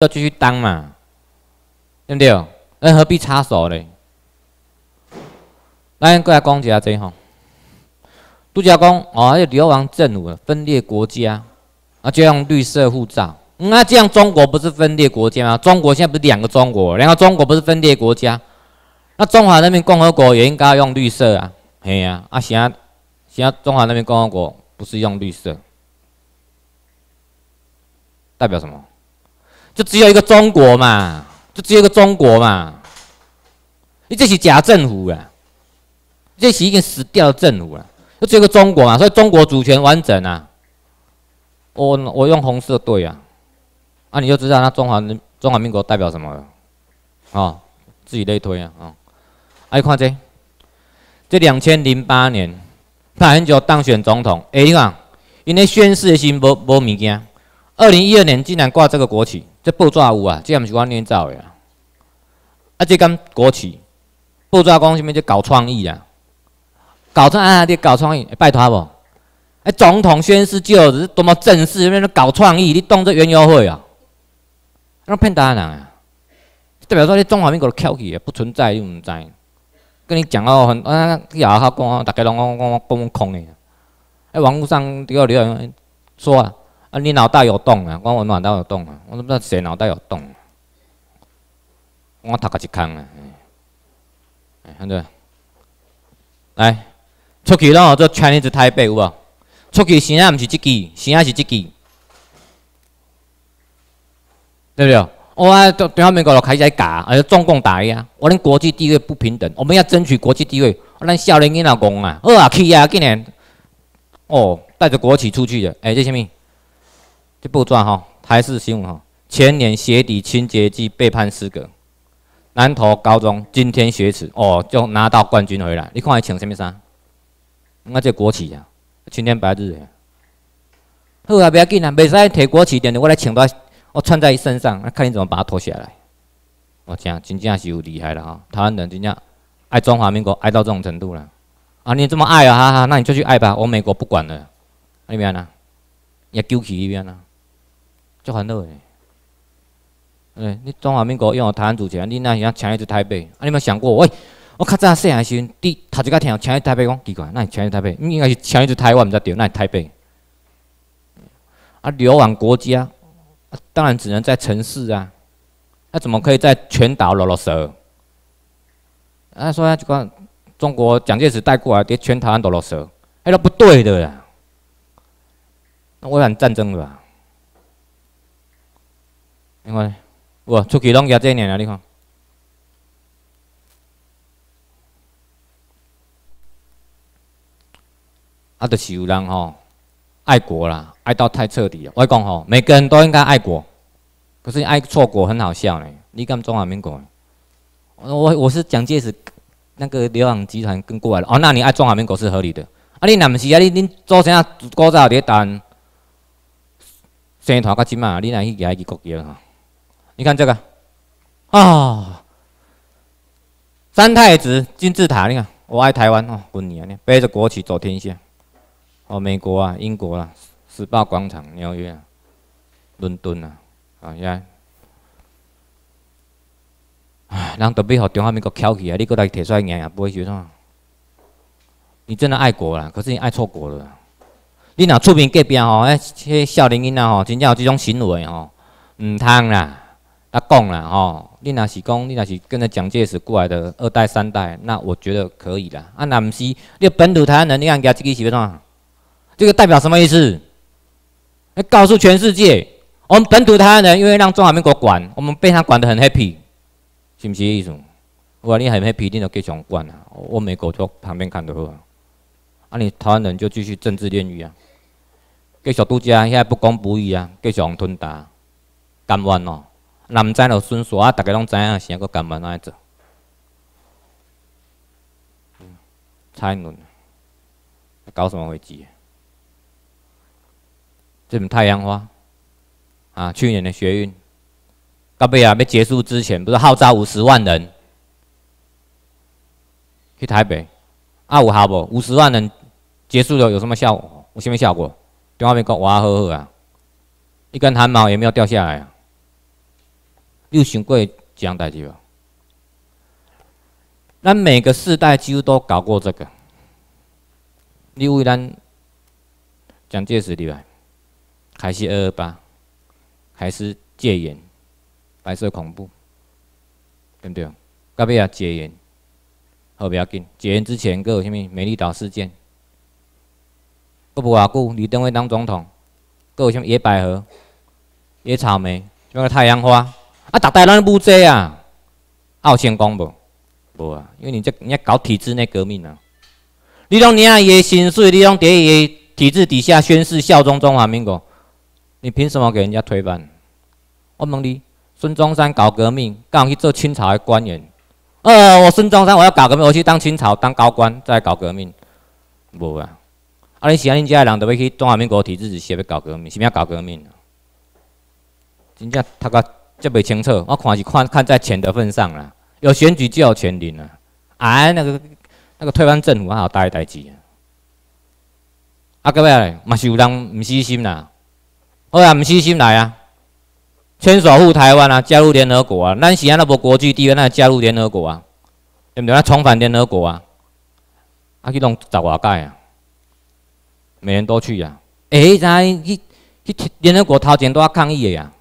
要继续当嘛，对不对？那何必插手嘞？来，过来讲一下这个行，杜家公哦，要流亡政府分裂国家，啊，就用绿色护照。那这样中国不是分裂国家吗？中国现在不是两个中国，两个中国不是分裂国家？那中华人民共和国也应该用绿色啊，嘿呀！啊，现在现在中华人民共和国不是用绿色，代表什么？就只有一个中国嘛，就只有一个中国嘛。你这是假政府啊！这是已经死掉的政府了。就只有一个中国嘛，所以中国主权完整啊。我我用红色对啊，啊你就知道那中华中华民国代表什么了，啊？自己类推啊啊！来看这，这两千零八年，他很久当选总统，哎呀，因为宣誓的心无无物件。二零一二年竟然挂这个国旗。这报纸有啊，这也是我捏造的。啊，啊，这敢国企报纸讲什物？这搞创意啊，搞这啊，这搞创意，拜托无？哎，总统宣誓就职多么正式，那边搞创意，你当这圆桌会啊？那骗大人啊！代表说你总华民国翘起的，不存在你毋知？跟你讲啊，我讲以后讲，大家拢讲讲讲讲空的。哎，网络上都个留言说啊。啊！你脑袋有洞啊！我我脑袋有洞啊！我都不知道谁脑袋有洞？我头壳一空啊！哼，对。来，出去 c h 了就穿一只台北有无？出去声啊，毋是即支，声啊是即支，对不对？我啊，中中央面国佬开始在搞，啊，中共打呀！我们国际地位不平等，我们要争取国际地位。我恁少年恁老戆啊！好啊去啊今年，哦，带着国旗出去的，哎，这啥物？这部传哈，台视新闻哈，前年鞋底清洁剂被判失格，南投高中今天学子哦，就拿到冠军回来。你看他穿什么衫？那这国旗呀，青天白日的。好啊，不要紧啊，袂使提国旗，点于我来穿在，我穿在身上，那看你怎么把它脱下来。我讲真正是有厉害了哈，台湾人真正爱中华民国爱到这种程度了。啊，你这么爱啊，那你就去爱吧，我美国不管了。那边呢？也救起一边啊。就烦恼的。哎，你中华民国用台湾主权，你哪样抢一只台北？啊，你有没想过？喂，我较早细汉时阵，你读这个天，抢一只台北，讲奇怪，那你抢一只台北，你应该是抢一只台湾才对，那你台北。啊，流亡国家，啊，当然只能在城市啊。那怎么可以在全岛老落蛇？啊，说他就讲中国蒋介石带过来的全台湾都落蛇，哎，都不对的啦，那我想战争吧。因为，出去拢东夹这啊。你看。啊，就有人吼爱国啦，爱到太彻底了。我讲吼，每个人都应该爱国，可是爱错国很好笑呢。你敢装好民国？我我我是蒋介石那个流氓集团跟过来的。哦，那你爱中华民国是合理的。啊，你若毋是啊，你恁做啥古早的单，生团个金嘛？你若去夹起国去吼。你看这个啊，三太子金字塔，你看我爱台湾哦，滚你啊！你背着国旗走天下，哦，美国啊，英国啊，时报广场、纽约、伦敦啊，啊，你看，唉，人都被让中华民国瞧起啊！你过来提来眼啊，不会学啥？你真的爱国啦，可是你爱错国了。你那出面隔壁吼，哎，那些少年囡仔吼，真正有这种行为吼，毋通啦！讲了吼，你若是讲，你若是跟着蒋介石过来的二代三代，那我觉得可以了。啊，那不是你本土台湾人，你看家这个是什么？这个代表什么意思？告诉全世界，我们本土台湾人因为让中华民国管，我们被他管得很 happy，是不是？意思？如果你很 happy，你就继续管了。我美国就旁边看着，啊，你台湾人就继续政治炼狱啊，继续堵现在不公不义啊，继续往吞打，甘愿咯。咱毋知咯，顺续啊，大家拢知影啥个革命安做。彩轮，搞什么鬼机？这种太阳花啊，去年的学运，到尾啊，要结束之前，不是号召五十万人去台北，啊，有效无？五十万人结束了，有什么效果？有什物效果？中央面讲，哇，好好啊，一根汗毛也没有掉下来啊。有想过这样代志无？咱每个时代几乎都搞过这个。你为咱蒋介石例外，还是二二八，还是戒严、白色恐怖，对不对？隔壁啊戒严，好不要紧，戒严之前各有虾米？美丽岛事件，国不阿久，李登辉当总统，各有虾米？野百合、野草莓，什么太阳花？啊！当代咱唔济啊，有成功无无啊，因为你这你搞体制内革命啊，你拢领伊爷薪水，你拢伫伊爷体制底下宣誓效忠中华民国，你凭什么给人家推翻？我问你，孙中山搞革命干有去做清朝的官员？呃，我孙中山我要搞革命，我去当清朝当高官再搞革命？无啊，啊你像人家人都要去中华民国体制是要搞革命，什要搞革命？真正他个。则袂清楚，我看是看看在钱的份上了。有选举就有权利啦。哎，那个那个台湾政府还有呆代志啊，啊，到尾啊，嘛是有人唔死心啦，好啊，唔死心来啊。牵手赴台湾啊，加入联合国啊，咱是安那无国际地位，那加入联合国啊，对不对？重返联合国啊，啊去弄十外届啊，每年都去诶，哎，咱去去联合国掏钱都要抗议的呀。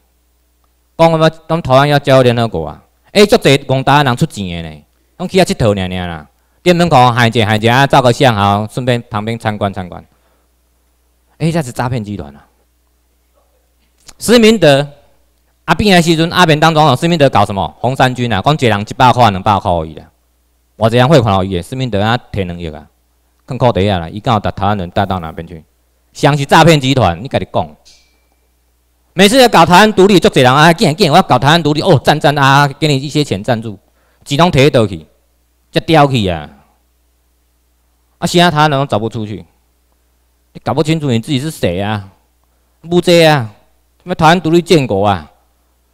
讲我们讲台湾要交联合国啊？哎，足济讲台湾人出钱个呢，拢去遐佚佗了了啦。专门口喊者喊者啊，照个相吼，顺便旁边参观参观。哎，那是诈骗集团啊！施明德阿扁个时阵，阿扁当总统，施明德搞什么红三军啊？讲一人一百块、两百块可以个，我这样汇款落去个。施明德啊，提两亿啊，更靠底个啦。伊讲有台湾人带到哪边去，像是诈骗集团，你家己讲。每次要搞台湾独立，足多人啊！见见，我要搞台湾独立哦，赞赞啊，给你一些钱赞助，自动摕去倒去，就掉去啊！啊，其他台湾人都走不出去，你搞不清楚你自己是谁啊？不这啊？什么台湾独立建国啊！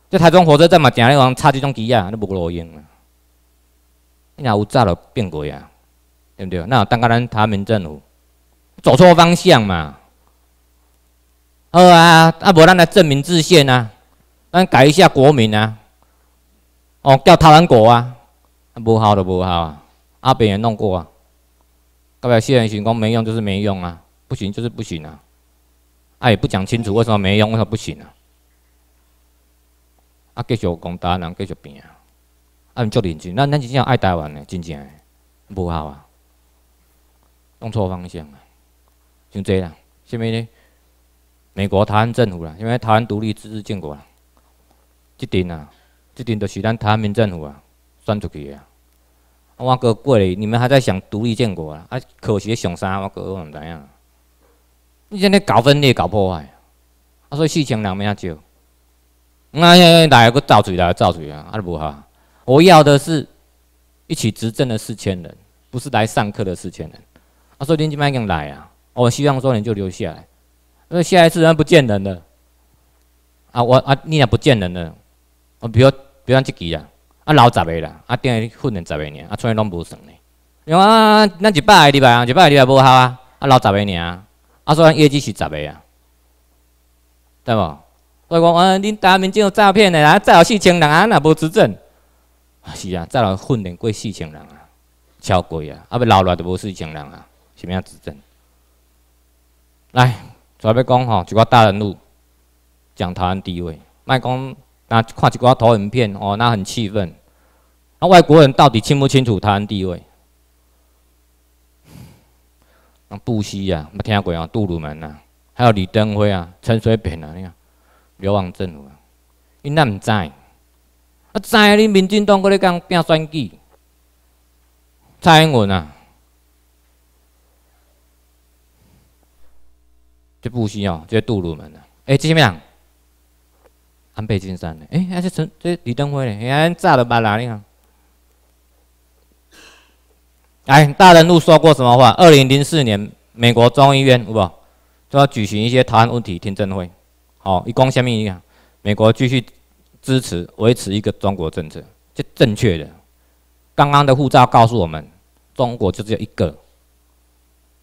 这台中火车站嘛，常有人插这种旗啊，你无用啊！你若有炸就变过呀，对不对？那当然，他们政府走错方向嘛？好啊，啊无咱来证明自信啊，咱改一下国名啊，哦，叫台湾国啊，无好就无好啊，阿别也弄过啊，到不谢人行讲功？没用就是没用啊，不行就是不行啊，啊也不讲清楚为什么没用，为什么不行啊？啊，继续讲打人，继续变啊，啊，足认真，咱咱真正爱台湾的，真正的，无好啊，弄错方向啊，就这样，下面呢？美国台湾政府啦，因为台湾独立自治建国啦，这阵啊，这阵就是咱台湾民政府啊选出去的。我哥过来，你们还在想独立建国啊？啊，科学想啥？我哥我唔知影。你现在搞分裂、搞破坏。啊，情说：“四千两秒就，那来个造罪来个造罪啊，阿不哈，我要的是一起执政的四千人，不是来上课的四千人。”他说：“你们不要来啊，我希望说你就留下来。”因为下一次人不见人了啊！我啊，你也不见人了。我比如，比如咱一期啦，啊，老十个啦，啊，等于训练十个人啊，剩以拢无算呢。你为啊，咱一百个礼拜啊，一百个礼拜无效啊，啊，老十个人啊，啊，所以业绩是十个啊，对无？所以我讲，恁大明这有诈骗的，啊，再有四千人啊，那无指证。是啊，再来训练过四千人啊，超贵啊！啊，袂老来就无四千人啊，是物啊指证？来。所以讲吼，一个大人物讲台湾地位，卖讲那看一个投影片哦，那很气愤。那外国人到底清不清楚台湾地位？那布希啊，没听过啊，杜鲁门啊，还有李登辉啊，陈水扁啊，你看刘旺镇啊，伊那唔知？我知你民进党过咧讲拼选举，英文呐？就不需要，就杜鲁门的。哎，这些咩人？安倍晋三的。哎，还是陈，这李登辉的。哎，炸了吧啦，你看。哎，大人物说过什么话？二零零四年，美国众议院，有不好？说举行一些台湾问题听证会。好，一共下面一样。美国继续支持维持一个中国政策，这正确的。刚刚的护照告诉我们，中国就只有一个，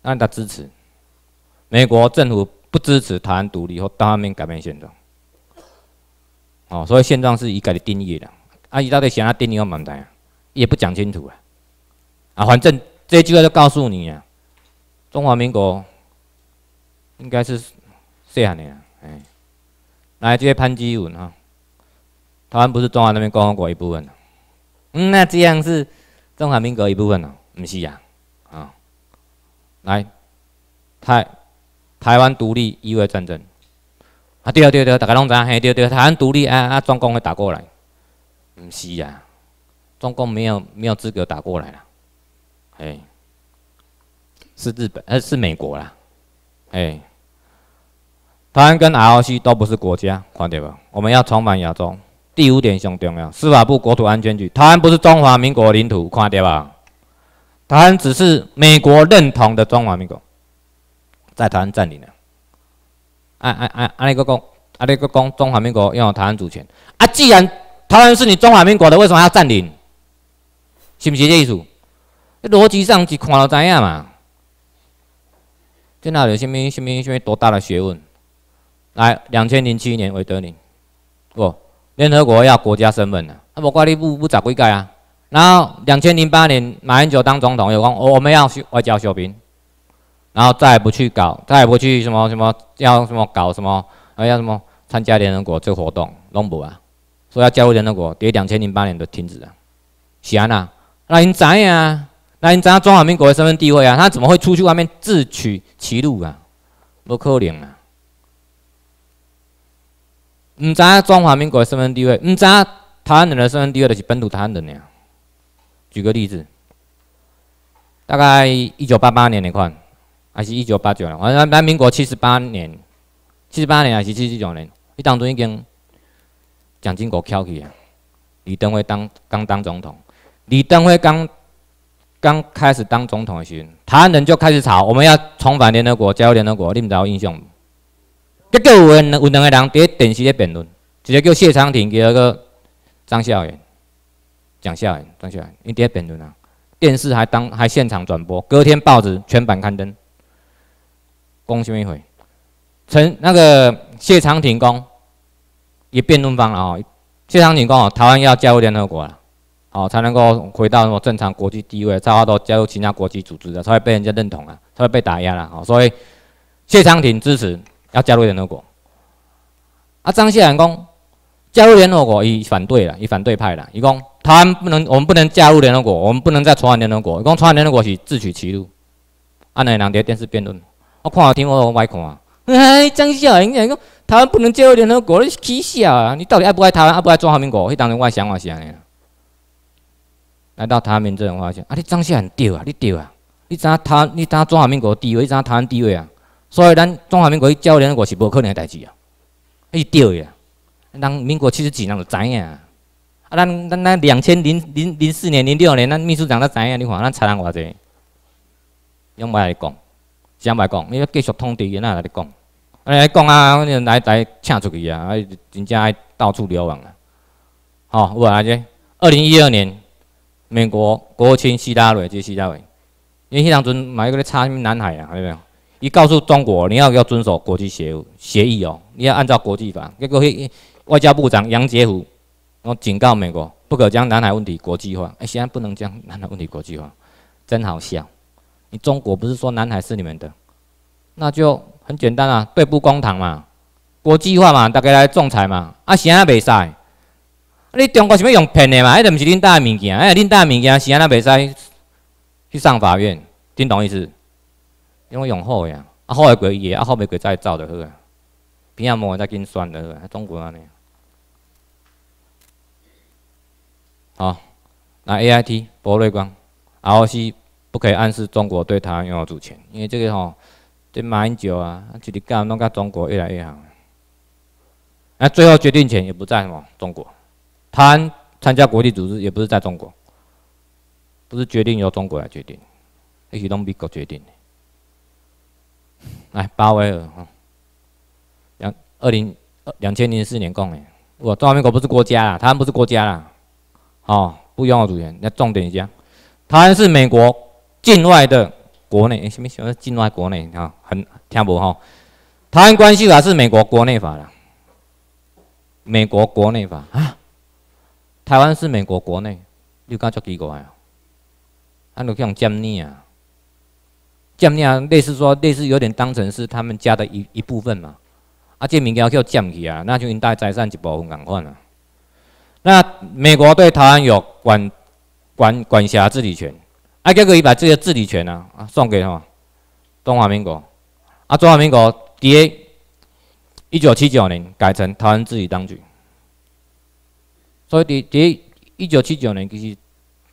让他支持。美国政府不支持台湾独立或单方面改变现状，哦，所以现状是伊家己定义的，啊，伊到底想要定义又蛮难，也不讲清楚啊，啊，反正这句话就告诉你啊，中华民国应该是这样呢，哎，来，这些潘基文哈，台湾不是中华人民共和国一部分，嗯，那这样是中华民国一部分呢？不是呀，啊，来，太。台湾独立，意外战争。啊，对啊，对对，大家拢知，嘿，对对，台湾独立，啊啊，中共会打过来？不是啊，中共没有没有资格打过来了，哎，是日本，呃，是美国啦，哎，台湾跟 L C 都不是国家，快点吧，我们要重返亚洲。第五点很重要，司法部国土安全局，台湾不是中华民国领土，看到吧，台湾只是美国认同的中华民国。在台湾占领了，啊啊啊！阿里个公，阿里个公，中华民国拥有台湾主权。啊，既然台湾是你中华民国的，为什么要占领？是不是这意思？逻辑上一看就知影嘛。这哪有什么什么什么多大的学问？来，两千零七年维德尼，不，联合国要国家身份了，啊，不怪你不不找归改啊？然后两千零八年马英九当总统，有讲我我们要外交修兵，然后再也不去搞，再也不去什么什么要什么搞什么，还要什么参加联合国这活动，弄不完。说要加入联合国，连两千零八年就停止了。喜安啊，那你怎呀？那因怎中华民国的身份地位啊？他怎么会出去外面自取其辱啊？不可能啊！唔知中华民国的身份地位，唔知台湾人的身份地位就是本土台湾人呀。举个例子，大概一九八八年那款，还是一九八九年，反正咱民国七十八年，七十八年还是七十九年，伊当中已经蒋经国翘起啊，李登辉当刚当总统，李登辉刚刚开始当总统的时候，台湾人就开始吵，我们要重返联合国，加入联合国，你们道印象吗？结果有有两个人在电视咧辩论，一个叫谢长廷一个个张孝源，蒋孝源，张孝源，伊在辩论啊，电视还当还现场转播，隔天报纸全版刊登。攻心一回，陈那个谢长廷攻，也辩论方然哦。谢长廷攻哦，台湾要加入联合国了，哦，才能够回到什么正常国际地位，才会多加入其他国际组织的，才会被人家认同啊，才会被打压了。哦。所以谢长廷支持要加入联合国。啊，张谢长公加入联合国已反对了，已反对派了，一共台湾不能，我们不能加入联合国，我们不能再重返联合国，一共返联合国是自取其辱。按那两碟电视辩论。我看好听，我外看。哎，张氏啊，人讲台湾不能叫联合国，你是取笑啊！你到底爱不爱台湾？爱不爱中华民国？迄当然我想法是安尼。来到台湾之后发现，啊，你张氏很吊啊，你吊啊！你怎他你怎中华民国地位？你怎台湾地位啊？所以咱中华民国叫联合国是无可能的代志啊！伊是吊啊！人民国七十几人就知影啊！咱咱咱两千零零零四年、零六年，咱秘书长都知影。你看，咱采访我者，用马来讲。怎白讲？你要继续通知伊，咱来讲。啊，来讲啊，你来来请出去啊！啊，真正爱到处流亡啦。吼，我来只。二零一二年，美国国务卿希拉蕊，即希拉蕊，因为迄当阵买个咧插南海啊，看到没有？伊告诉中国，你要要遵守国际协协议哦，你要按照国际法。结果，外外交部长杨洁篪，我警告美国，不可将南海问题国际化。哎，现在不能将南海问题国际化，真好笑。你中国不是说南海是你们的，那就很简单啊，对簿公堂嘛，国际化嘛，大家来仲裁嘛。啊，安然袂使，你中国是要用骗的嘛？迄著毋是恁搭的物件，哎，恁搭的物件是安那袂使去上法院，听懂意思？因为用好呀，啊好的过伊的，啊好的过再走就好啊。平安摸再跟算就好了，中国安尼。好，那 A I T 博瑞光后 C。不可以暗示中国对台湾拥有主权，因为这个吼，这英九啊，就是干弄个中国越来越好。那最后决定权也不在嘛中国，台湾参加国际组织也不是在中国，不是决定由中国来决定，是东美国决定的。来，巴威尔吼，两二零二两千零四年讲的，我东美国不是国家啦，台湾不是国家啦，哦，不拥有主权。那重点一下，台湾是美国。境外的国内，什么什么境外国内，啊？很听无吼？台湾关系法是美国国内法啦，美国国内法啊，台湾是美国国内，你感觉奇怪啊？按到这样降逆啊，降逆啊，类似说类似有点当成是他们家的一一部分嘛。啊，这民家叫降逆啊，那就应该财产部分换款了。那美国对台湾有管管管辖治理权。啊，结果伊把这个治理权啊啊，送给吼中华民国，啊，中华民国第一一九七九年改成台湾治当局，所以第第一一九七九年其实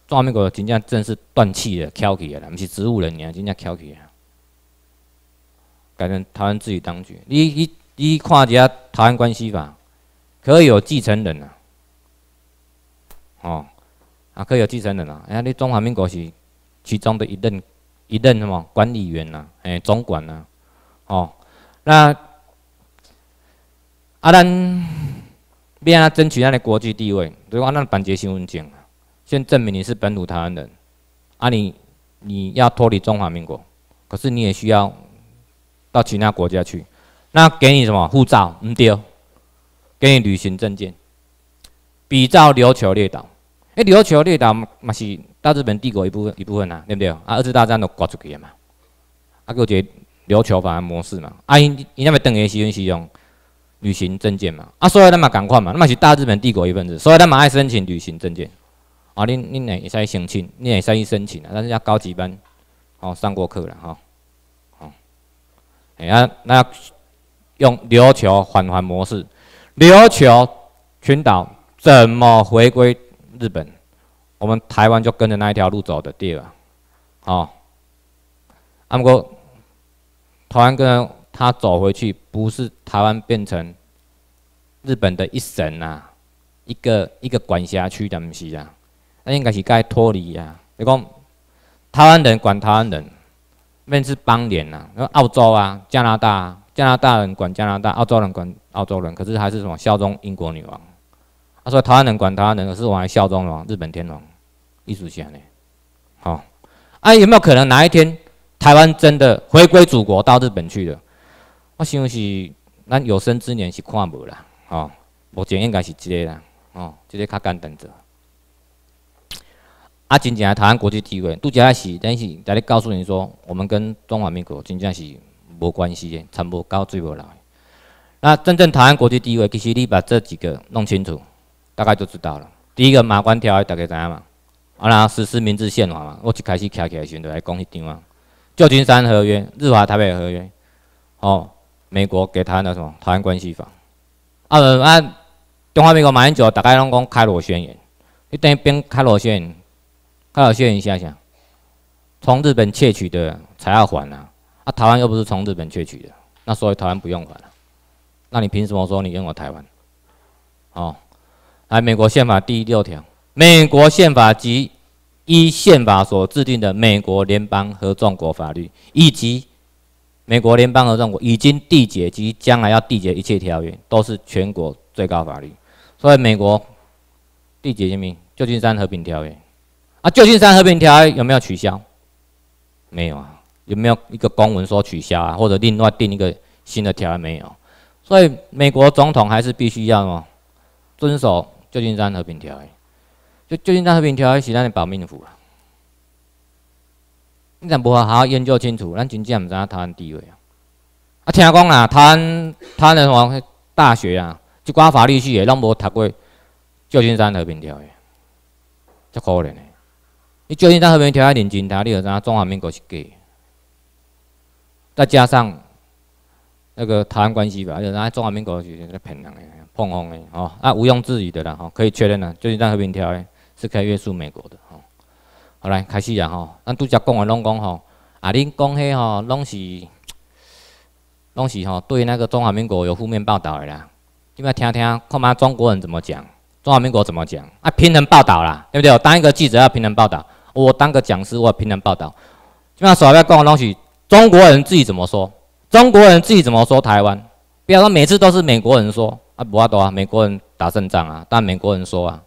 中华民国真正正式断气的，翘起的，毋是植物人啊，真正翘起了，改成台湾治当局。你你你看一下台湾关系法，可以有继承人啊，哦，啊，可以有继承人啊，哎，你中华民国是。其中的一任，一任什么管理员呐？哎，总管呐？哦，那阿兰，为啊，争取他的国际地位，如果那板结新闻奖，先证明你是本土台湾人，啊，你你要脱离中华民国，可是你也需要到其他国家去，那给你什么护照？唔对，给你旅行证件，比照琉球列岛，哎，琉球列岛嘛是。大日本帝国一部分一部分啊，对不对啊？二次大战都刮出去了嘛。啊，个个琉球反还模式嘛，啊，因因那边登的使用使用旅行证件嘛，啊，所以他们赶快嘛，那么是大日本帝国一份子，所以他们爱申请旅行证件。啊，你你哪一下申请？你也一申请啊？但是要高级班，哦，上过课了哈。哦，哎呀，那用琉球返还模式，琉球群岛怎么回归日本？我们台湾就跟着那一条路走的对了，哦，阿木哥，台湾跟他走回去，不是台湾变成日本的一省呐，一个一个管辖区的东是啊，那应该是该脱离啊。你讲台湾人管台湾人，那是邦联呐。那澳洲啊，加拿大，啊，加拿大人管加拿大，澳洲人管澳洲人，可是还是什么效忠英国女王。他说：“台湾人管台湾人，是我还孝庄王、日本天皇、艺术家呢。好，哎，有没有可能哪一天台湾真的回归祖国，到日本去了？我想是咱有生之年是看不了。哦，目前应该是这个啦。哦，这个较简单者。啊，真正台湾国际地位，杜只是但是大咧告诉你说，我们跟中华民国真正是无关系的，全部到最不来。那真正台湾国际地位，其实你把这几个弄清楚。”大概就知道了。第一个马关条约，大家知影嘛？啊，然后实施明治宪法嘛。我一开始站起来先来讲一张嘛。旧金山合约、日华台北合约，哦，美国给湾的什么台湾关系法。啊，啊，中华民国马英九大概拢讲开罗宣言。你等于边开罗宣言，开罗宣言想想，从日本窃取的才要还啊。啊，台湾又不是从日本窃取的，那所以台湾不用还了。那你凭什么说你拥有台湾？哦？来，美国宪法第六条，美国宪法及依宪法所制定的美国联邦和众国法律，以及美国联邦和众国已经缔结及将来要缔结一切条约，都是全国最高法律。所以美国缔结什么？旧金山和平条约啊？旧金山和平条约有没有取消？没有啊？有没有一个公文说取消啊？或者另外定一个新的条约？没有。所以美国总统还是必须要遵守。旧金山和平条约，旧旧金山和平条约是咱的保命符啊！你怎不好好研究清楚？咱真正毋知台湾地位啊？啊，听讲啊，台湾台湾人王大学啊，一寡法律系的，拢无读过旧金山和平条约，足可怜的。你旧金山和平条约认真读，你知影中华民国是假？再加上那个台湾关系法，而知影中华民国是骗人的。共和的吼啊，毋庸置疑的啦，吼可以确认的，就是那和平条约是可以约束美国的，吼。好来开始啊，吼，咱拄则讲的拢讲吼，啊，恁讲迄吼拢是拢是吼对那个中华民国有负面报道的啦。你码听听看嘛，中国人怎么讲，中华民国怎么讲啊？平衡报道啦，对不对？当一个记者要平衡报道，我当个讲师我平衡报道。起码所要讲的东西，中国人自己怎么说？中国人自己怎么说台湾？不要说每次都是美国人说。啊，不啊，多啊！美国人打胜仗啊，但美国人说啊，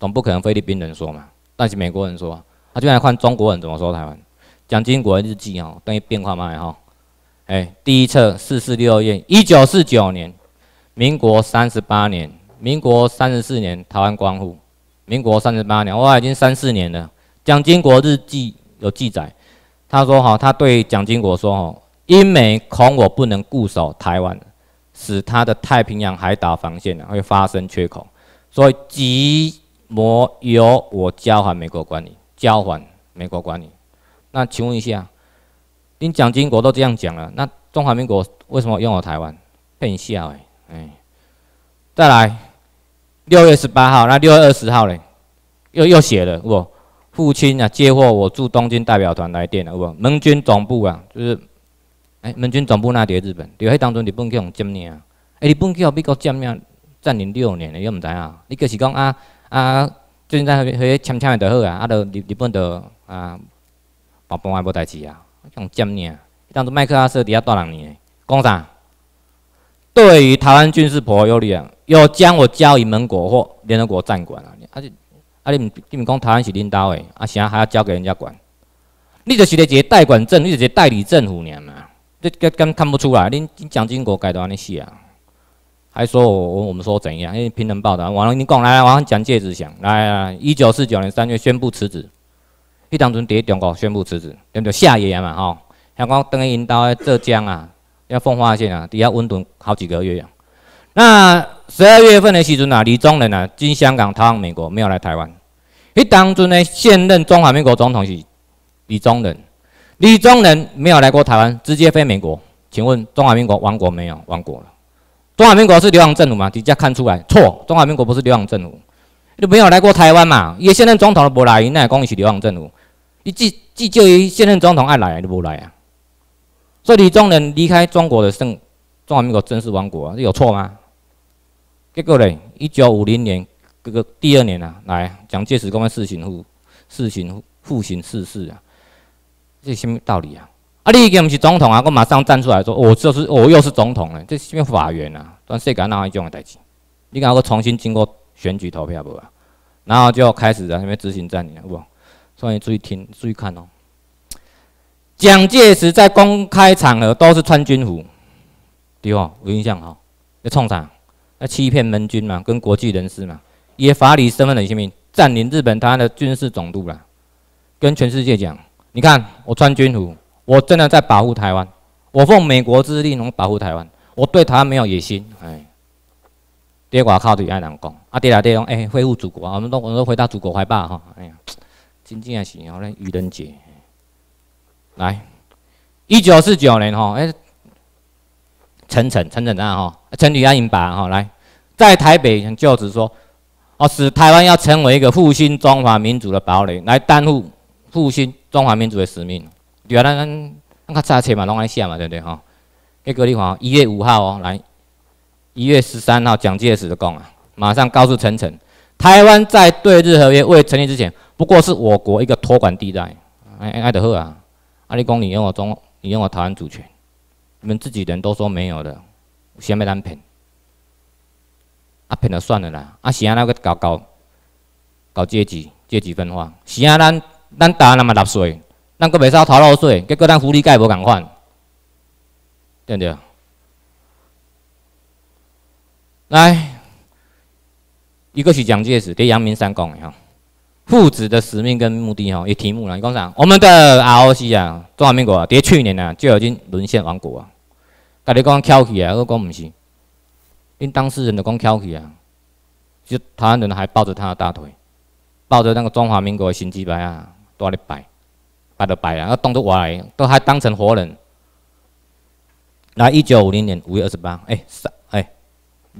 总不可能菲律宾人说嘛。但是美国人说，他就要看中国人怎么说台湾。蒋经国日记哦，等于变化卖哈。哎，第一册四四六页，一九四九年，民国三十八年，民国三十四年，台湾光复，民国三十八年，哇，已经三四年了。蒋经国日记有记载，他说哈，他对蒋经国说，英美恐我不能固守台湾。使他的太平洋海岛防线呢会发生缺口，所以即摩由我交还美国管理，交还美国管理。那请问一下，连蒋经国都这样讲了，那中华民国为什么拥有台湾？骗笑哎哎，再来，六月十八号，那六月二十号嘞，又又写了，我父亲啊接获我驻东京代表团来电了，我盟军总部啊，就是。哎，盟军总部那伫日本，就迄当中日本去用占领啊，哎，日本去互美国占领占领六年嘞，又毋知影。你就是讲啊啊，最近在迄许签签诶就好啊，啊，就日日本就啊，一般个无代志啊，去用占迄当中麦克阿瑟伫遐带人诶，讲啥？对于台湾军事颇有利，要将我交予盟国或联合国占管啊！而且你毋你毋讲台湾是领导诶，啊啥还要交给人家管？你就是一个代管政，你就是代理政府尔嘛？这根跟看不出来，你蒋经国改的安尼戏啊？还说我我们说怎样？因为平闻报道，完了你讲来来，完了蒋介石想来来，一九四九年三月宣布辞职，一当阵在中国宣布辞职，对不对？下爷嘛吼，香港等于引导浙江啊，要奉化县啊，底下温顿好几个月。那十二月份的时阵啊，李宗仁啊，经香港逃往美国，没有来台湾。一当阵的现任中华民国总统是李宗仁。李宗仁没有来过台湾，直接飞美国。请问中华民国亡国没有？亡国了。中华民国是流亡政府吗？直接看出来，错。中华民国不是流亡政府，你没有来过台湾嘛？一现任总统都无来，那还讲伊是流亡政府？伊既既就伊现任总统爱来就无来啊。所以李宗仁离开中国的中中华民国正式亡国，有错吗？结果嘞，一九五零年这个第二年啊，来蒋介石公安死巡复死巡复巡逝世啊。这什么道理啊？啊！你已经不是总统啊，我马上站出来说，我就是我又是总统了。这什么法院啊？世界哪有这种的代志？你讲我重新经过选举投票不？然后就开始在那边执行占领不？所以注意听，注意看哦。蒋介石在公开场合都是穿军服，对哦，有印象哦。要冲场，要欺骗盟军嘛，跟国际人士嘛，以法理身份的，你信占领日本台湾的军事总督了，跟全世界讲。你看我穿军服，我真的在保护台湾。我奉美国之令能保护台湾，我对台湾没有野心。哎，第二句话靠嘴爱难讲。啊，第二第二哎，恢复祖国，我们都我们都回到祖国怀抱哈。哎呀，真正也是然后呢愚人节。来，一九四九年哈，哎，陈诚陈诚啊哈，陈履安英伯哈来，在台北就职说，哦，使台湾要成为一个复兴中华民族的堡垒，来担负复兴。中华民族的使命，原来咱咱较早车嘛拢在写嘛，对不对哈？记隔离看，一月五号哦，来一月十三号，蒋介石的讲啊，马上告诉陈诚，台湾在对日合约未成立之前，不过是我国一个托管地带。哎哎，得好啊！阿你讲你用我中，你用我台湾主权，你们自己人都说没有的，有被他安平？啊，平的算了啦，啊，是安那个搞搞搞阶级阶级分化？是啊咱？咱台湾人嘛纳税，咱搁袂使掏纳税，结果咱福利界无共款，对不对？来，一个是蒋介石，给杨明山讲的吼，父子的使命跟目的吼，有题目啦。你讲啥？我们的阿 O C 啊，中华民国啊，伫去年啊就已经沦陷亡国啊。甲你讲翘起啊，我讲毋是，因当事人都讲翘起啊，就台湾人还抱着他的大腿，抱着那个中华民国的旗帜啊。在里摆，摆就摆啊，那当做活来，都还当成活人。那一九五零年五月二十八，哎，哎，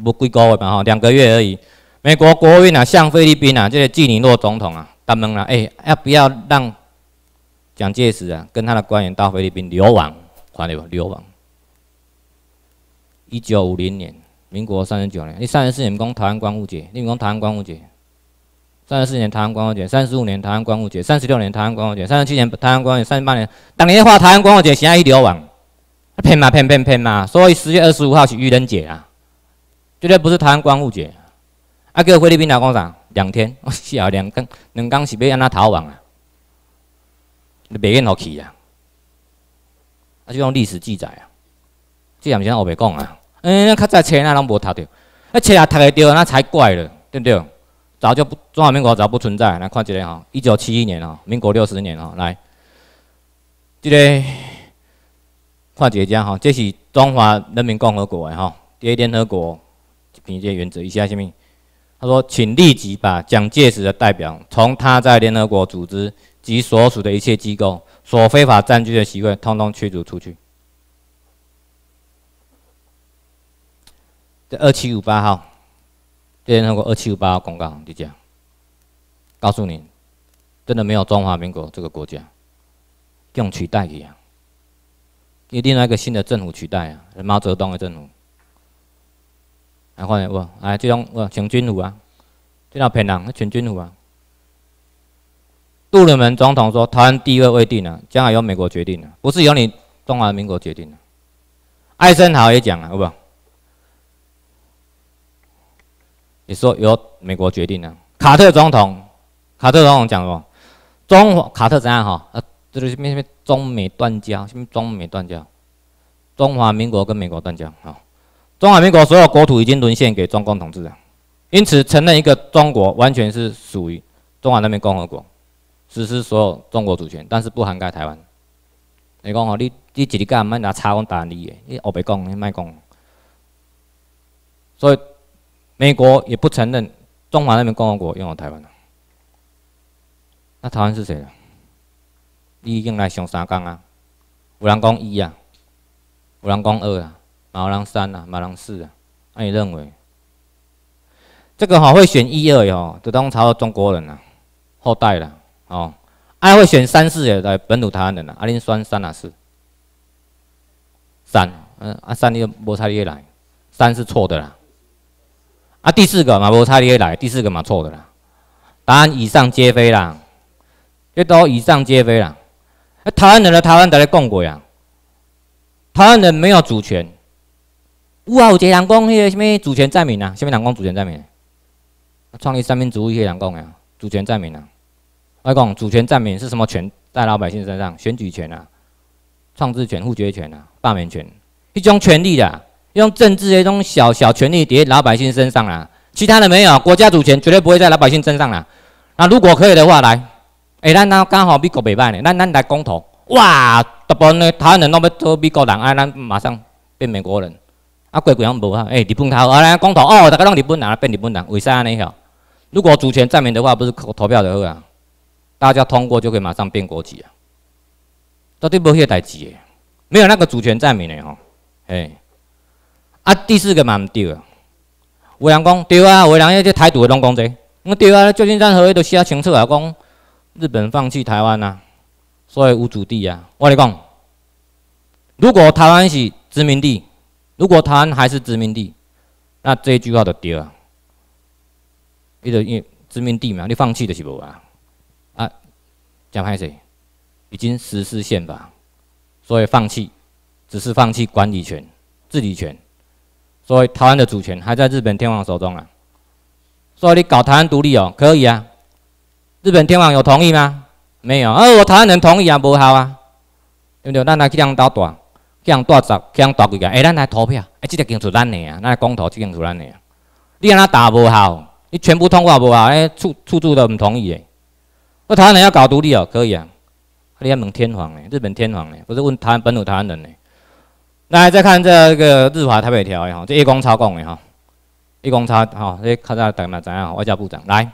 不几个月吧，哈，两个月而已。美国国务院啊，向菲律宾啊，这个基里诺总统啊，他们啊，哎，要不要让蒋介石啊，跟他的官员到菲律宾流亡，还吧，流亡？一九五零年，民国三十九年，一三十四年讲台湾光复节，你五讲台湾光复节。三十四年台湾光复节，三十五年台湾光复节，三十六年台湾光复节，三十七年台湾光复节，三十八年当年的话，台湾光复节是阿一流亡，骗嘛骗骗骗嘛。所以十月二十五号是愚人节啊，绝对不是台湾光复节。啊，阿个菲律宾打讲啥？两天，我靠，两天两天是要安那逃亡啊？你袂瘾落去啊？啊就用历史记载啊？这两唔是阿讲啊？嗯，较早册阿拢无读着，啊册也读会着那才怪了，对不对？早就不中华民国早不存在，来看这个哈，一九七一年哈，民国六十年哈，来，这个看这家哈，这是中华人民共和国的哈，第一联合国凭借原则以下声明，他说，请立即把蒋介石的代表从他在联合国组织及所属的一切机构所非法占据的席位，通通驱逐出去。这二七五八号。对那个二七五八公告就讲，告诉你，真的没有中华民国这个国家，用取代去啊，以另外一个新的政府取代啊，毛泽东的政府。然后我哎这种我全军武啊，这那平壤那全军武啊，杜鲁门总统说，台湾地位未定啊，将来由美国决定啊，不是由你中华民国决定啊。艾森豪也讲啊，好不好？你说由美国决定的？卡特总统，卡特总统讲过，中中卡特怎样哈？呃，什是什么中美断交，什么中美断交？中华民国跟美国断交啊！中华民国所有国土已经沦陷给中共统治了，因此承认一个中国完全是属于中华人民共和国，实施所有中国主权，但是不涵盖台湾。你讲哈，你你一厘干蛮拿差大打你？你我白讲，你卖讲。所以。美国也不承认中华人民共和国拥有台湾那台湾是谁的？已经来上三江啊，有人讲一啊，有人讲二啊，马人三啊，马人四啊。那你认为这个哈会选一二哦，都当朝了中国人了后代了哦。爱会选三四的，本土台湾人啊，阿玲酸三啊四。三嗯，三你就无差耶来，三是错的啦。啊，第四个嘛，无差啲来，第四个嘛错的啦。答案以上皆非啦，这都以上皆非啦。台湾人的台湾在嘞共鬼呀。台湾人没有主权。哇，有几人讲，迄个什么主权在民啊？什么人讲主权在民。创立三民主义人讲呀，主权在民啊。外讲主权在民是什么权？在老百姓身上？选举权啊？创制权、否决权啊？罢免权？一种权利的。用政治的一种小小权力叠老百姓身上啦，其他的没有，国家主权绝对不会在老百姓身上啦。那如果可以的话，来，哎，咱那刚好美国未办的，咱咱来公投，哇，大部分的台湾人拢要做美国人，啊，咱马上变美国人，啊，乖乖拢无啊，哎，日本涛啊，来公投，哦，大家让日本人来变日本人，为啥呢？如果主权在民的话，不是投投票的话，啊，大家通过就可以马上变国籍啊，到底无个代志的，没有那个主权在民的吼，哎。啊，第四个嘛毋对啊！有人讲对啊，有人迄个台独的拢讲这，我对啊，最近咱合约都写清楚啊，讲日本放弃台湾呐，所以无主地啊。我你讲，如果台湾是殖民地，如果台湾还是殖民地，那这一句话就对啊。伊就因殖民地嘛，你放弃的是无啊啊？怎开始？已经实施宪法，所以放弃只是放弃管理权、治理权。所以台湾的主权还在日本天皇手中啊！所以你搞台湾独立哦，可以啊！日本天皇有同意吗？没有。啊、我台湾人同意也无效啊！对不对？咱来去人倒断，去人断十，去人断几个？哎，咱来投票，哎，这个建筑咱的啊，咱来公投，这就是咱的。你让他打无效，你全部通过无效，哎，处处处都不同意的。那台湾人要搞独立哦，可以啊！你问天皇咧，日本天皇咧，不是问台湾本土台湾人咧。来再看这个日华台北条约哈，这叶公超讲的哈，叶公超哈，这看到大家怎样？外交部长来，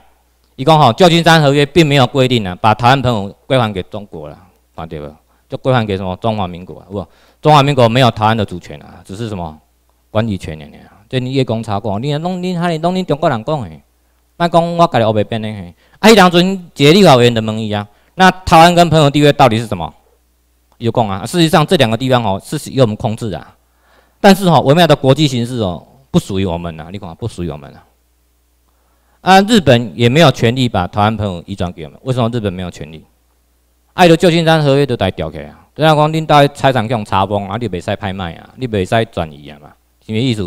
伊讲。哈，旧金山合约并没有规定呢，把台湾澎湖归还给中国了，对不？就归还给什么中华民国？不，中华民国没有台湾的主权啊，只是什么管理权的呢？这你叶公超讲，你拢你哈哩拢你中国人讲的，别讲我家哩欧袂变的嘿。伊当初接李委员的梦一啊，那台湾跟澎湖地位到底是什么？有共啊！事实上，这两个地方哦，是由我们控制的。但是哦，微妙的国际形势哦，不属于我们啊！你看不属于我们啊！啊，日本也没有权利把台湾朋友移转给我们。为什么日本没有权利？爱的旧金山合约都得调起来，中央公领导概财产这查封，啊，你未使拍卖啊，你未使转移啊嘛，是没意思。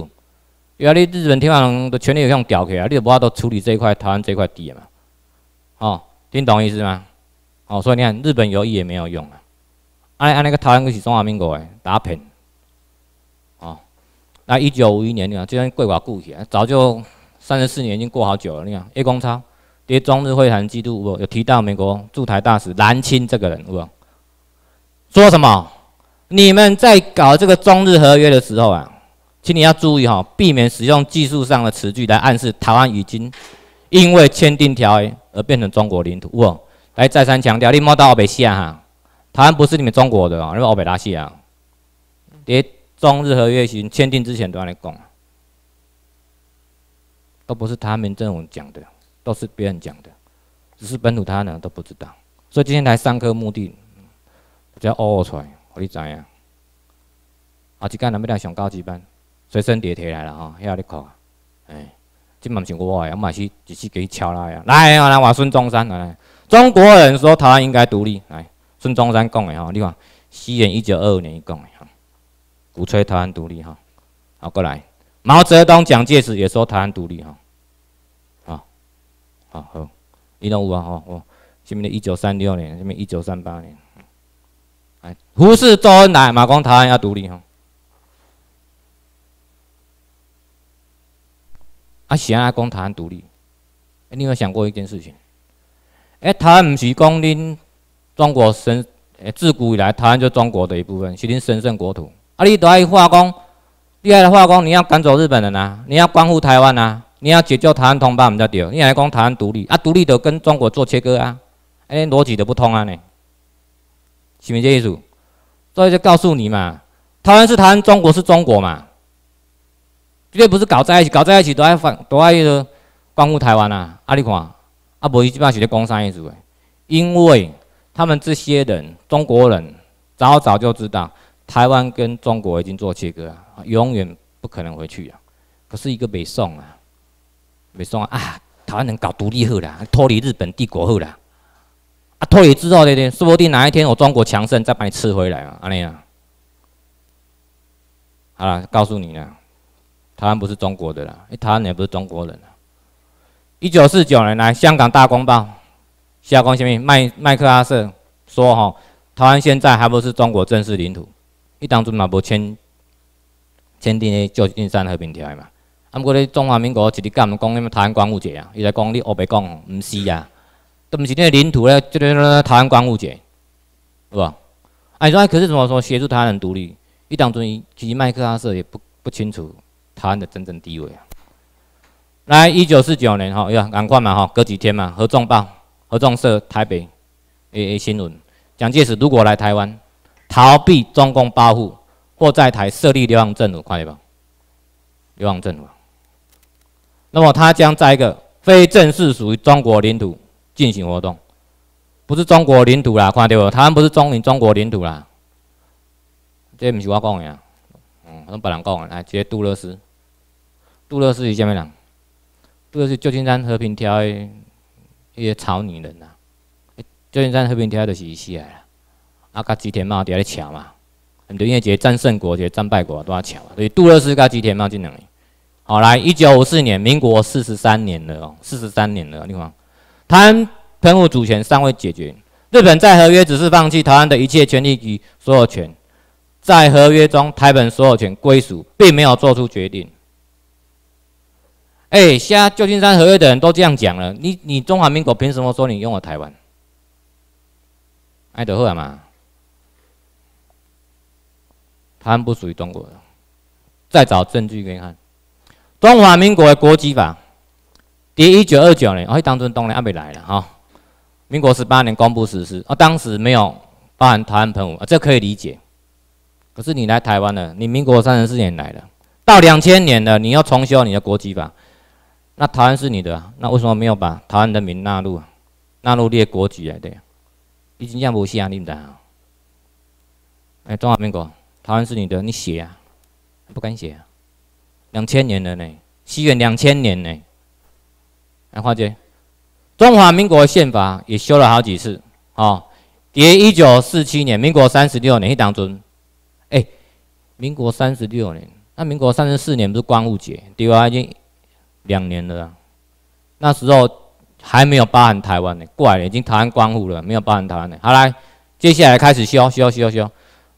因为你日本地方的权利有这调起来，你无法度处理这一块台湾这块地嘛。哦，听懂意思吗？哦，所以你看，日本犹豫也没有用啊。哎，安那个台湾个是中华民国诶，打拼哦。那一九五一年，你看，就算贵我顾起早就三十四年已经过好久了。你看，叶公超在中日会谈记录，有提到美国驻台大使蓝青这个人，有无？说什么？你们在搞这个中日合约的时候啊，请你要注意哈，避免使用技术上的词句来暗示台湾已经因为签订条约而变成中国领土。无？来再三强调，你莫到我白瞎哈。台湾不是你们中国的，因为澳拉利亚。连中日合约型签订之前都让你讲，都不是他们这种讲的，都是别人讲的，只是本土他呢都不知道。所以今天来上课目的，叫呕出来，我你知影，啊，即间人要来上高级班，随身碟提来了哈，遐你看，哎，即嘛是我话，吾嘛是只是给敲来呀。来来来，我孙中山来，中国人说台湾应该独立来。孙中山讲的吼，你看，西元一九二五年伊讲的吼，鼓吹台湾独立吼。好，过来，毛泽东、蒋介石也说台湾独立吼。好，好，好，一九五八吼，下面一九三六年，下面一九三八年。哎，胡适、周恩来、马光台湾要独立吼。啊，谁安讲台湾独立，你有想过一件事情？哎，台湾不是讲恁？中国神，诶，自古以来，台湾就中国的一部分，其林神圣国土。啊，你都在化工，厉害的化工，你要赶走日本人啊，你要关乎台湾啊，你要解救台湾同胞，毋才对。你还讲台湾独立，啊，独立的跟中国做切割啊，哎，逻辑都不通啊，是不是这意思？所以就告诉你嘛，台湾是台湾，中国是中国嘛，绝对不是搞在一起，搞在一起都在反，都在迄个光复台湾啊。啊，你看，啊，无伊即摆是咧讲啥意思？因为他们这些人，中国人早早就知道台湾跟中国已经做切割，了，永远不可能回去啊！可是一个北宋啊，北宋啊，啊，台湾人搞独立后啦，脱离日本帝国后啦，啊，脱离之后呢，说不定哪一天我中国强盛，再把你吃回来阿那啊。好了，告诉你了，台湾不是中国的啦，台湾也不是中国人啦。一九四九年，来香港《大公报》。下讲宪兵麦麦克阿瑟说：“哈，台湾现在还不是中国正式领土。一当中嘛不签签订的旧金山和平条约》嘛？啊，不过咧中华民国日实讲唔讲台湾光复节啊？伊在讲你黑白讲唔是啊，都唔是呢领土嘞，叫个台湾光复节，是吧？哎，说可是怎么说协助台湾独立？一当中其实麦克阿瑟也不不清楚台湾的真正地位啊。来，一九四九年哈，呀，赶快嘛哈，隔几天嘛，合众报。合众社台北 A A 新闻：蒋介石如果来台湾，逃避中共包护，或在台设立流亡政府，看到没有？流亡政府，那么他将在一个非正式属于中国领土进行活动，不是中国领土啦，看到没他台湾不是中中国领土啦。这不是我讲的，嗯，别人讲，来接杜勒斯。杜勒斯是健美人？杜勒斯旧金山和平条约。一些草女人呐，最近在和平条的就是起来了，啊，跟吉田茂在咧抢嘛，很多因为战胜国觉战败国都要抢嘛，所以杜勒斯跟吉田茂这两位，好来，一九五四年，民国四十三年了哦，四十三年了，你看，台湾喷雾主权尚未解决，日本在合约只是放弃台湾的一切权利及所有权，在合约中，台湾所有权归属并没有做出决定。哎，现在旧金山合约的人都这样讲了，你你中华民国凭什么说你用了台湾？爱德好嘛？台湾不属于中国的，再找证据给你看。中华民国的国籍法，第一九二九年，哦，当尊东尼阿没来了哈，民国十八年公布实施，哦，当时没有包含台湾澎湖，这可以理解。可是你来台湾了，你民国三十四年来了，到两千年了，你要重修你的国籍法。那台湾是你的，那为什么没有把台湾人民纳入纳入列国籍来？对，已经降服西洋的。强，哎，中华民国台湾是你的，你写啊，不敢写啊，两千年了呢，西元两千年呢，哎，华姐，中华民国宪法也修了好几次，好，第一九四七年，民国三十六年当中，哎，民国三十六年，那民国三十四年不是光复节，对吧？已经两年了，那时候还没有包含台湾呢，怪了，已经台湾光复了，没有包含台湾呢。好来，接下来开始修修修修，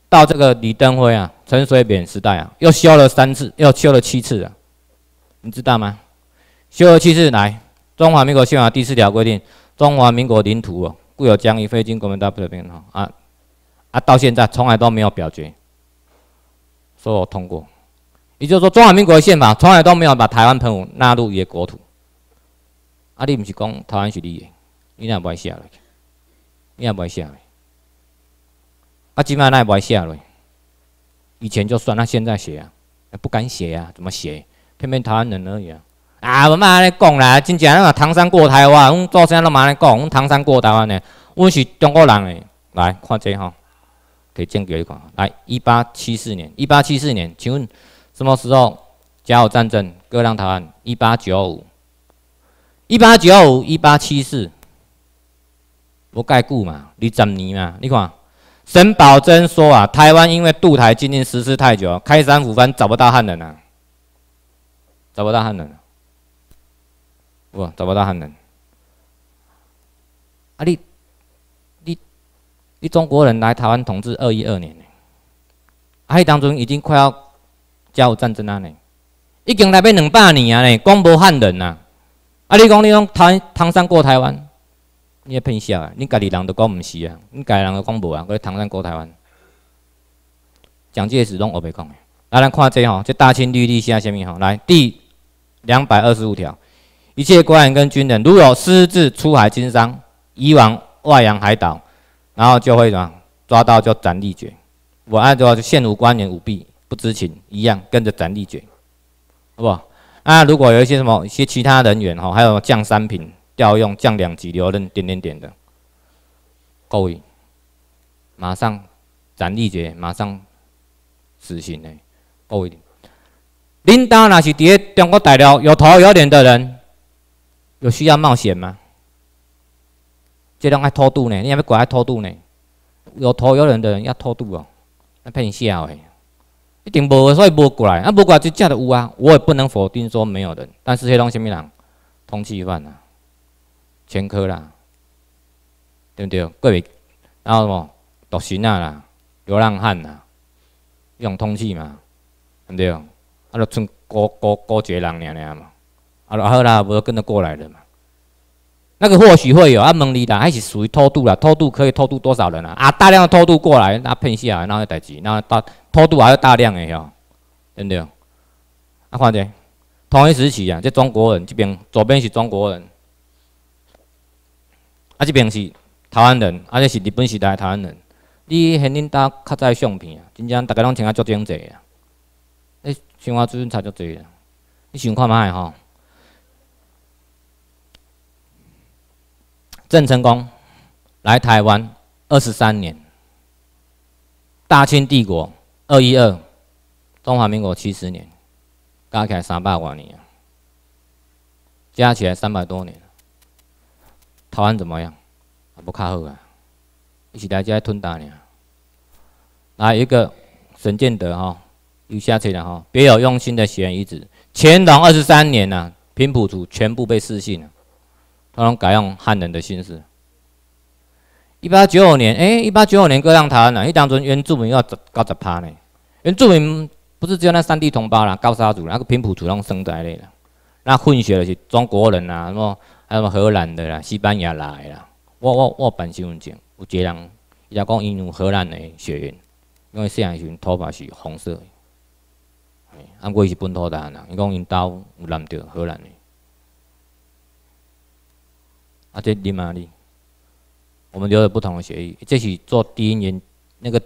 到这个李登辉啊、陈水扁时代啊，又修了三次，又修了七次啊，你知道吗？修了七次，来中华民国宪法第四条规定，中华民国领土哦，固有疆域非经国民大会批准啊啊，到现在从来都没有表决，说我通过。也就是说，中华民国宪法从来都没有把台湾澎湖纳入伊的国土。啊，你毋是讲台湾是你的？你不爱写嘞，你不爱写嘞。啊，起码那也爱写嘞。以前就算，那现在写啊，不敢写啊，怎么写？偏偏台湾人而已啊。啊，我好嘛，你讲啦，真正那唐山过台湾，我做先都嘛你讲，我唐山过台湾呢，我是中国人诶。来，看这哈，给正确一款。来，一八七四年，一八七四年，请问？什么时候甲午战争割让台湾？一八九五、一八九五、一八七四，我盖故嘛？你怎尼嘛？你看沈葆桢说啊，台湾因为渡台禁令实施太久，开山斧番找不到汉人啊，找不到汉人，哇，找不到汉人。啊，你、你、你中国人来台湾统治二一二年呢，啊，当中已经快要。甲有战争啊呢？已经来北两百年啊呢，讲无汉人啊！啊，你讲你讲唐唐山过台湾，你骗笑啊？你家己人都讲毋是啊，你家己人都讲无啊，个唐山过台湾。蒋介石拢学袂讲。的。啊，咱看这吼，这《大清律例》写啥物吼？来，第两百二十五条，一切官员跟军人，如有私自出海经商，移往外洋海岛，然后就会什抓到就斩立决。我按照现无官员舞弊。不知情一样跟着斩立决，好不好？啊，如果有一些什么一些其他人员吼，还有降三品调用降两级留任点点点的，各位马上斩立决，马上执行的。各位，您当那是伫中国大陆有头有脸的人，有需要冒险吗？这当爱偷渡呢？你还要过来偷渡呢？有头有脸的人要偷渡哦，那骗笑的。一定无，所以无过来。啊，无过来就遮的有啊！我也不能否定说没有人，但是黑龙虾物人，通缉犯啦，前科啦，对不对？过，然后什么毒寻啊啦，流浪汉啦，用通缉嘛，对不对？啊，就剩孤孤孤绝人，尔尔嘛，啊，好啦，无跟着过来的嘛。那个或许会有，啊，问里啦，还是属于偷渡啦。偷渡可以偷渡多少人啊？啊，大量的偷渡过来，那骗一下，那代志，那大偷渡还要大量的，吼，对不对？啊，看下，同一时期啊，这中国人这边左边是中国人，啊这边是台湾人，啊这是日本时代台湾人。你现恁呾较早相片啊，真正大家拢穿啊足整齐啊，你生活水准差足多，你想看卖吼？郑成功来台湾二十三年，大清帝国二一二，中华民国七十年，加起来三百多年，加起来三百多年，台湾怎么样？不卡好啊，一起来家吞打呢。来一个沈建德哈，又下车了哈，别有用心的写疑子，乾隆二十三年啊，平埔族全部被失信了。他拢改用汉人的心思。一八九五年，哎，一八九五年割让台湾，因为当中原住民要十高十爬呢。原住民不是只有那三地同胞啦，高砂族、那个平埔族种生在内啦。那混血的是中国人啦，什么还有什么荷兰的啦、西班牙来的啦。我我我办身份证，有一个人伊在讲因有荷兰的血缘，因为细汉时头发是红色。哎，啊，我伊是本土台湾人，伊讲因兜有染着荷兰的。啊，这密哪里，我们留了不同的血液，这是做基因研，那个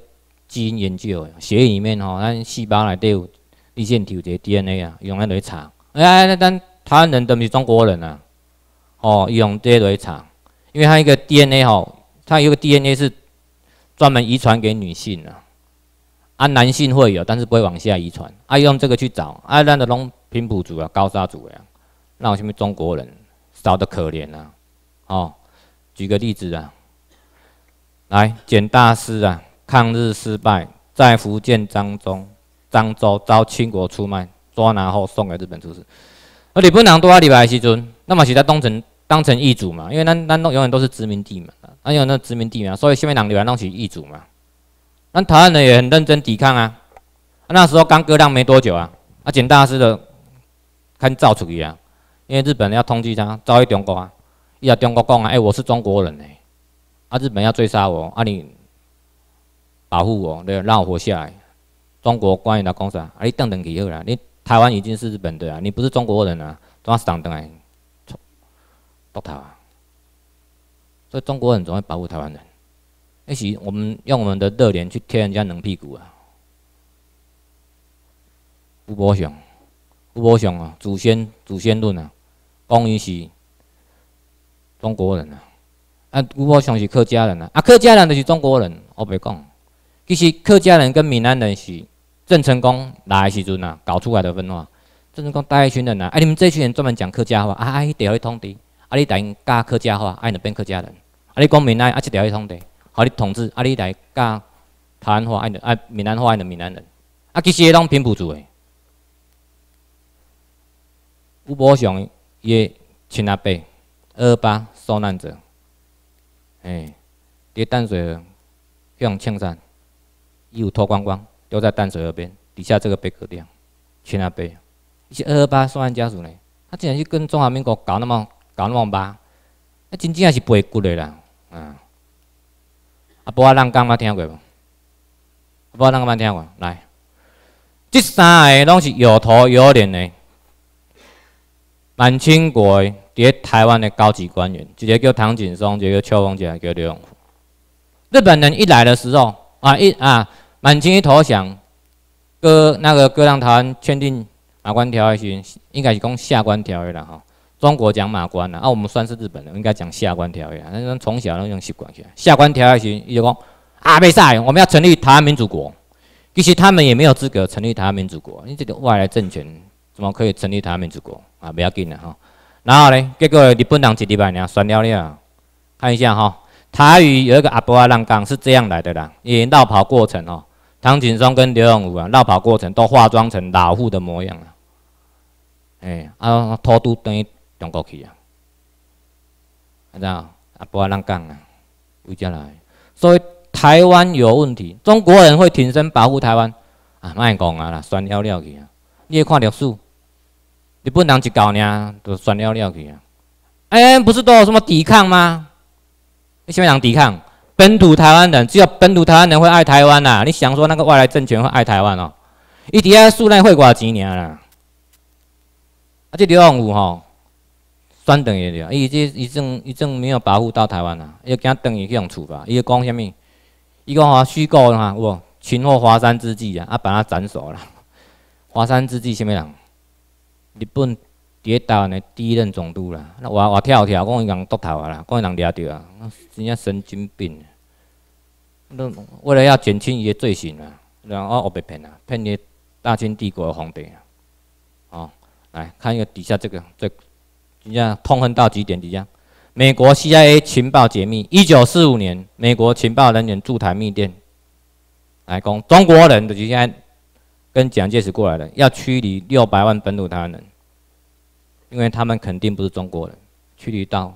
基因研究血液里面吼，咱细胞内来有一线有这个 DNA 啊，用那来查。哎，但台湾人都是中国人啊，哦，用这个来查，因为他一个 DNA 吼，他有个 DNA 是专门遗传给女性的，按男性会有，但是不会往下遗传。啊，用这个去找，啊，那的东平埔族啊、高山族啊，那什么中国人少的可怜啊。哦，举个例子啊，来，简大师啊，抗日失败，在福建漳州，漳州遭清国出卖，抓拿后送给日本处置。而李本人多拉李白希尊，那么其他东城当成异族嘛，因为那那东永远都是殖民地嘛，那都那殖民地嘛，所以下面党用来当成异族嘛。那台湾人也很认真抵抗啊，那时候刚割让没多久啊，啊，简大师的，看造出去啊，因为日本人要通缉他，遭遇中国啊。伊阿中国讲啊，哎，我是中国人呢。啊，日本要追杀我，啊你保护我，对，让我活下来。中国官员阿讲说，啊你等等以后啦，你台湾已经是日本的啦，你不是中国人啦，怎么上等等来，剁所以中国人总会保护台湾人，也许我们用我们的热脸去贴人家冷屁股啊。吴伯雄，吴伯雄啊，祖先祖先论啊，讲伊是。中国人啊，啊！伯雄是客家人啊。啊，客家人就是中国人，我袂讲。其实客家人跟闽南人是郑成功来的时阵啊搞出来的分化。郑成功带一群人啊，哎，你们这群人专门讲客家话，啊，啊，一条一通地，啊，你于教客家话，啊、就变客家人。啊，你讲闽南，啊，一条一通地，好，你统治，啊，你来教台湾话，哎，闽南话，啊、就闽南人。啊，其实拢拼不住的。我我伊也亲阿伯。二八受难者，哎，在淡水河向枪战，衣服脱光光丢在淡水河边底下这个贝壳掉，去那被。一些二二八受难家属呢，他竟然去跟中华民国搞那么搞那么八，那真正是白骨的啦。啊，阿波阿人讲，有听过无？阿波阿人有听过？来，这三个拢是有头有脸的，满清国的。台湾的高级官员，直接叫唐景崧，直接叫邱丘一个叫刘永福。日本人一来的时候，啊一啊，满清一投降，跟那个跟台湾签订马关条约时，应该是讲下关条约了哈。中国讲马关，啊我们算是日本人，应该讲下关条约。那从小那种习惯起来，下关条约时，伊就讲啊，没赛，我们要成立台湾民主国。其实他们也没有资格成立台湾民主国，因为这个外来政权怎么可以成立台湾民主国啊？不要紧的哈。然后呢，结果日本人一礼拜咧，算了了。看一下哈，台语有一个阿波阿浪讲是这样来的啦。因闹跑过程哦，唐景松跟刘永武啊，闹跑过程都化妆成老妇的模样啊，哎，啊偷渡等于中国去啊，知道阿波阿浪讲啊，为家来，所以台湾有问题，中国人会挺身保护台湾啊，卖讲啊啦，酸了了去啊，你也看历史。日本人一搞呢，就转了了去啊！哎，不是都有什么抵抗吗？你甚么人抵抗？本土台湾人只有本土台湾人会爱台湾呐！你想说那个外来政权会爱台湾哦？伫遐阿素奈会寡几年啦？啊，这刘皇武吼，转等于了，伊这伊阵伊阵没有保护到台湾啦，要甲等于去用处罚。伊要讲什物？伊讲啊，虚构的啦，我擒获华山之计啊，啊把他斩首了。华山之计，甚么人？日本伫一代呢第一任总督啦，那话话跳跳，讲伊人独头啊啦，讲伊人抓到啊，真正神经病。那为了要减轻伊的罪行啊，然后我被骗啊，骗伊大清帝国皇帝啊。哦，来看一个底下这个这，真正痛恨到极点？底下。美国 CIA 情报解密，一九四五年，美国情报人员驻台密电，来讲中国人就是按。跟蒋介石过来的，要驱离六百万本土台湾人，因为他们肯定不是中国人，驱离到，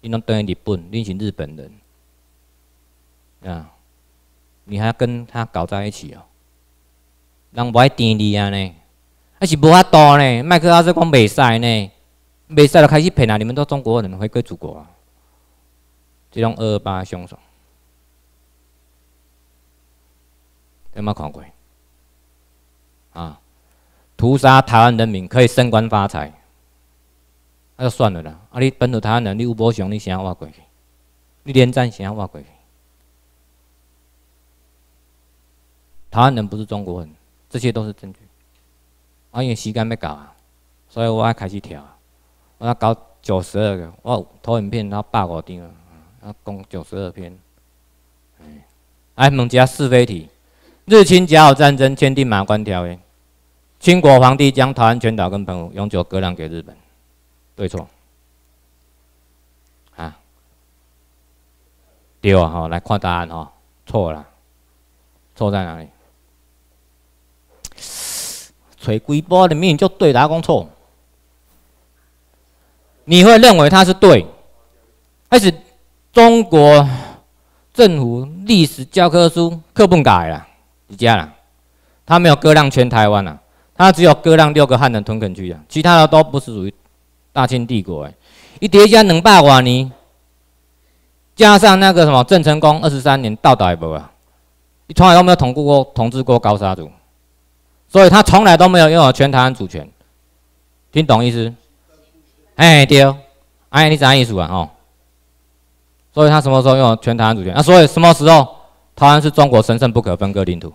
一种等于日本，另请日本人，啊，你还跟他搞在一起哦，人不爱听你啊呢，还是不法度呢？麦克阿瑟讲袂使呢，袂使就开始骗啊，你们都中国人回归祖国，这种恶霸凶手，有冇看过？啊！屠杀台湾人民可以升官发财，那就算了啦。啊，你本土台湾人，你吴伯雄，你想要划归去？你连战想要划归去？台湾人不是中国人，这些都是证据。啊，因为时间要到啊，所以我开始跳。我搞九十二个，我投影片有百五张，啊，共九十二篇。哎，蒙加是非体。日清甲午战争签订马关条约，清国皇帝将台湾全岛跟澎湖永久割让给日本，对错？啊，对啊，吼，来看答案，哦。错了，错在哪里？找龟波的命就对答公错，你会认为他是对，还是中国政府历史教科书课本改了？一家啦，他没有割让全台湾啦，他只有割让六个汉人屯垦区啊，其他的都不是属于大清帝国。哎，一叠加能霸我呢？加上那个什么郑成功二十三年到达不啊？你从来都没有统治过统治过高沙族，所以他从来都没有拥有全台湾主权。听懂意思？哎哦，哎你啥意思啊？吼，所以他什么时候拥有全台湾主权？啊，所以什么时候？台湾是中国神圣不可分割领土，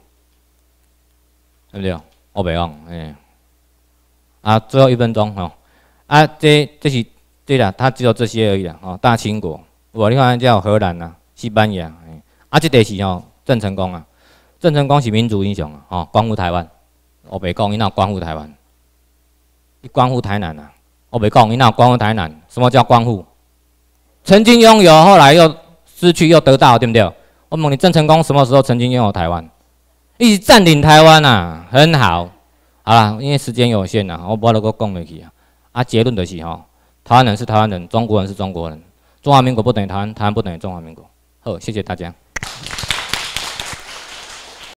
对不对？我未讲，哎，啊，最后一分钟哦，啊，这这是对的，他只有这些而已啊，哦，大清国，我你看叫荷兰啊、西班牙，啊，这地是哦郑成功啊，郑成功是民族英雄啊，哦，光复台湾，我未讲，伊那光复台湾，伊光复台南啊，我未讲，伊那光复台南，什么叫光复？曾经拥有，后来又失去，又得到，对不对？我问你，郑成功什么时候曾经拥有台湾？一直占领台湾啊，很好。好啦，因为时间有限呐，我不要那讲下去啊。啊，结论的是吼，台湾人是台湾人，中国人是中国人，中华民国不等于台湾，台湾不等于中华民国。好，谢谢大家。